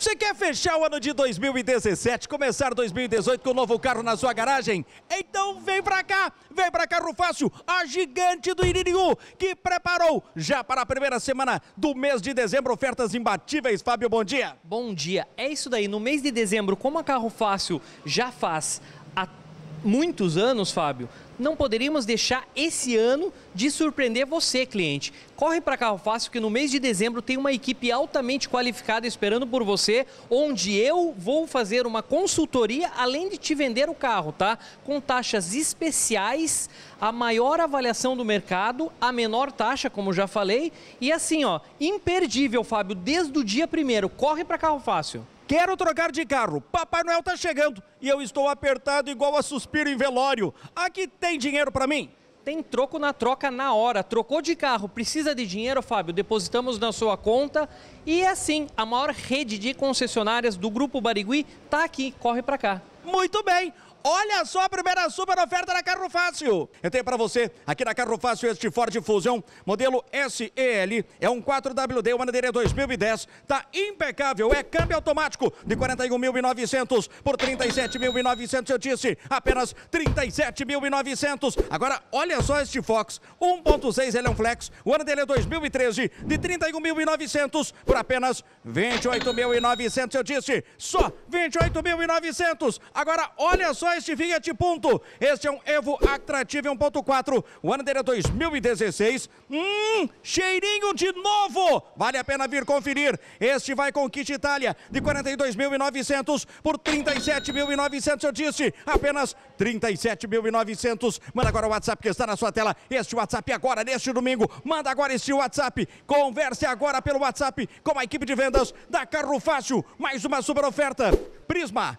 Você quer fechar o ano de 2017, começar 2018 com um novo carro na sua garagem? Então vem pra cá, vem pra Carro Fácil, a gigante do Iririú, que preparou já para a primeira semana do mês de dezembro ofertas imbatíveis. Fábio, bom dia. Bom dia, é isso daí. No mês de dezembro, como a Carro Fácil já faz há muitos anos, Fábio, não poderíamos deixar esse ano de surpreender você, cliente. Corre para Carro Fácil que no mês de dezembro tem uma equipe altamente qualificada esperando por você, onde eu vou fazer uma consultoria além de te vender o carro, tá? Com taxas especiais, a maior avaliação do mercado, a menor taxa, como já falei, e assim, ó, imperdível, Fábio, desde o dia primeiro. Corre para Carro Fácil. Quero trocar de carro. Papai Noel está chegando e eu estou apertado igual a suspiro em velório. Aqui tem dinheiro para mim? Tem troco na troca na hora. Trocou de carro, precisa de dinheiro, Fábio? Depositamos na sua conta. E é assim, a maior rede de concessionárias do Grupo Barigui está aqui. Corre para cá. Muito bem. Olha só a primeira super oferta da Carro Fácil. Eu tenho para você, aqui na Carro Fácil, este Ford Fusion, modelo SEL, é um 4WD, o ano dele é 2010, tá impecável, é câmbio automático de 41.900 por 37.900, eu disse, apenas 37.900. Agora, olha só este Fox, 1.6, ele é um flex, o ano dele é 2013, de 31.900 por apenas 28.900, eu disse, só 28.900. Agora, olha só este Fiat Punto. Este é um Evo Atrativo 1.4. É o ano dele é 2016. Hum, cheirinho de novo. Vale a pena vir conferir. Este vai com kit Itália de 42.900 por 37.900. Eu disse apenas 37.900. Manda agora o WhatsApp que está na sua tela. Este WhatsApp é agora, neste domingo. Manda agora este WhatsApp. Converse agora pelo WhatsApp com a equipe de vendas da Carro Fácil. Mais uma super oferta. Prisma.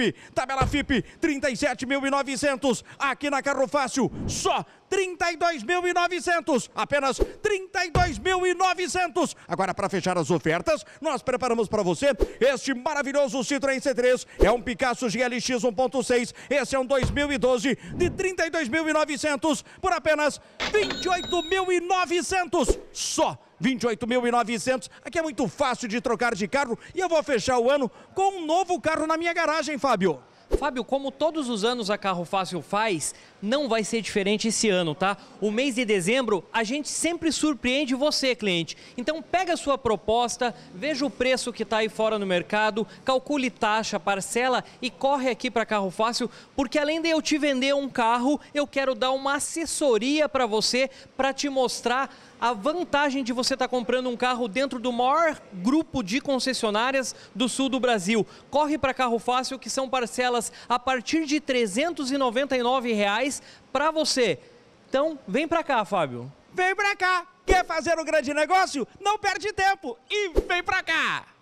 FIP, tabela FIP, 37.900, aqui na Carro Fácil, só 32.900, apenas 32.900. Agora, para fechar as ofertas, nós preparamos para você este maravilhoso Citroën C3. É um Picasso GLX 1.6. Esse é um 2012 de 32.900 por apenas 28.900. Só 28.900. Aqui é muito fácil de trocar de carro e eu vou fechar o ano com um novo carro na minha garagem, Fábio. Fábio, como todos os anos a Carro Fácil faz, não vai ser diferente esse ano, tá? O mês de dezembro a gente sempre surpreende você, cliente. Então pega a sua proposta, veja o preço que está aí fora no mercado, calcule taxa, parcela e corre aqui para Carro Fácil, porque além de eu te vender um carro, eu quero dar uma assessoria para você para te mostrar a vantagem de você estar tá comprando um carro dentro do maior grupo de concessionárias do sul do Brasil. Corre para Carro Fácil que são parcelas parcelas a partir de R$ 399 reais para você. Então, vem para cá, Fábio. Vem para cá. Quer fazer um grande negócio? Não perde tempo e vem para cá.